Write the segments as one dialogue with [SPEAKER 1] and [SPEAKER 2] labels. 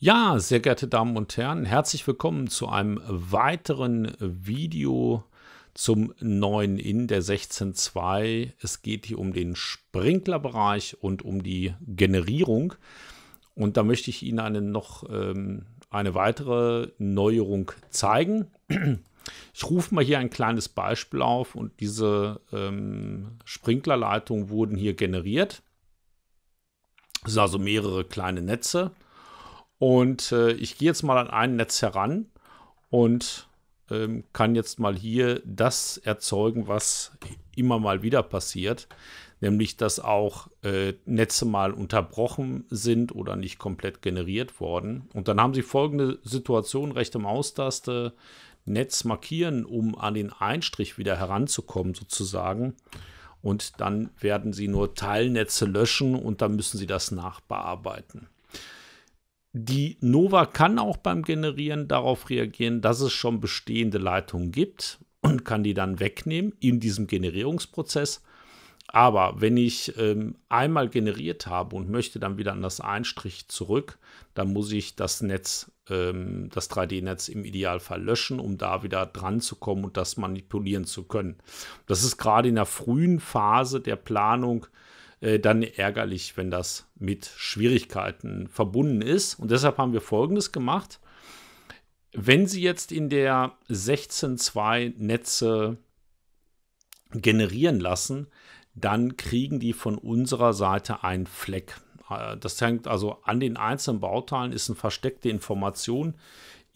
[SPEAKER 1] Ja, sehr geehrte Damen und Herren, herzlich willkommen zu einem weiteren Video zum neuen in der 16.2. Es geht hier um den Sprinklerbereich und um die Generierung. Und da möchte ich Ihnen eine noch ähm, eine weitere Neuerung zeigen. Ich rufe mal hier ein kleines Beispiel auf und diese ähm, Sprinklerleitungen wurden hier generiert. Es sind also mehrere kleine Netze. Und äh, ich gehe jetzt mal an ein Netz heran und ähm, kann jetzt mal hier das erzeugen, was immer mal wieder passiert, nämlich dass auch äh, Netze mal unterbrochen sind oder nicht komplett generiert worden. Und dann haben Sie folgende Situation, rechte Maustaste, Netz markieren, um an den Einstrich wieder heranzukommen sozusagen. Und dann werden Sie nur Teilnetze löschen und dann müssen Sie das nachbearbeiten. Die Nova kann auch beim Generieren darauf reagieren, dass es schon bestehende Leitungen gibt und kann die dann wegnehmen in diesem Generierungsprozess. Aber wenn ich ähm, einmal generiert habe und möchte dann wieder an das Einstrich zurück, dann muss ich das Netz, ähm, das 3D-Netz im Idealfall löschen, um da wieder dran zu kommen und das manipulieren zu können. Das ist gerade in der frühen Phase der Planung äh, dann ärgerlich, wenn das mit Schwierigkeiten verbunden ist. Und deshalb haben wir Folgendes gemacht. Wenn Sie jetzt in der 16.2 Netze generieren lassen, dann kriegen die von unserer Seite einen Fleck. Äh, das hängt also an den einzelnen Bauteilen, ist eine versteckte Information,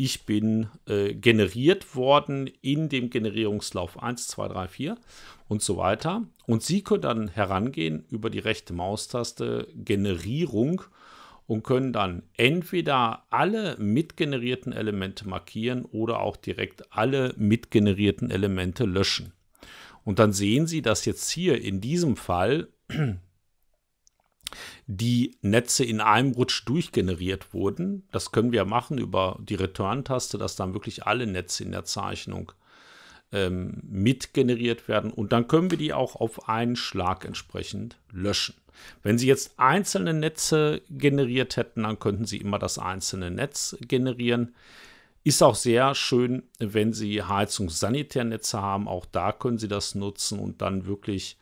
[SPEAKER 1] ich bin äh, generiert worden in dem Generierungslauf 1, 2, 3, 4 und so weiter. Und Sie können dann herangehen über die rechte Maustaste Generierung und können dann entweder alle mitgenerierten Elemente markieren oder auch direkt alle mitgenerierten Elemente löschen. Und dann sehen Sie, dass jetzt hier in diesem Fall die Netze in einem Rutsch durchgeneriert wurden. Das können wir machen über die Return-Taste, dass dann wirklich alle Netze in der Zeichnung ähm, mitgeneriert werden. Und dann können wir die auch auf einen Schlag entsprechend löschen. Wenn Sie jetzt einzelne Netze generiert hätten, dann könnten Sie immer das einzelne Netz generieren. Ist auch sehr schön, wenn Sie Heizungs-Sanitärnetze haben. Auch da können Sie das nutzen und dann wirklich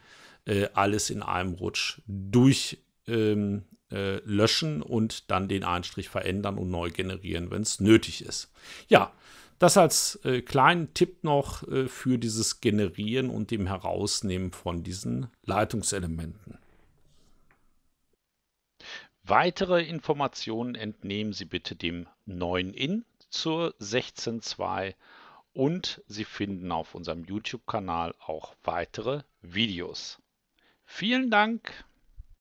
[SPEAKER 1] äh, alles in einem Rutsch durch ähm, äh, löschen und dann den Einstrich verändern und neu generieren, wenn es nötig ist. Ja, das als äh, kleinen Tipp noch äh, für dieses Generieren und dem Herausnehmen von diesen Leitungselementen. Weitere Informationen entnehmen Sie bitte dem neuen in zur 16.2 und Sie finden auf unserem YouTube-Kanal auch weitere Videos. Vielen Dank!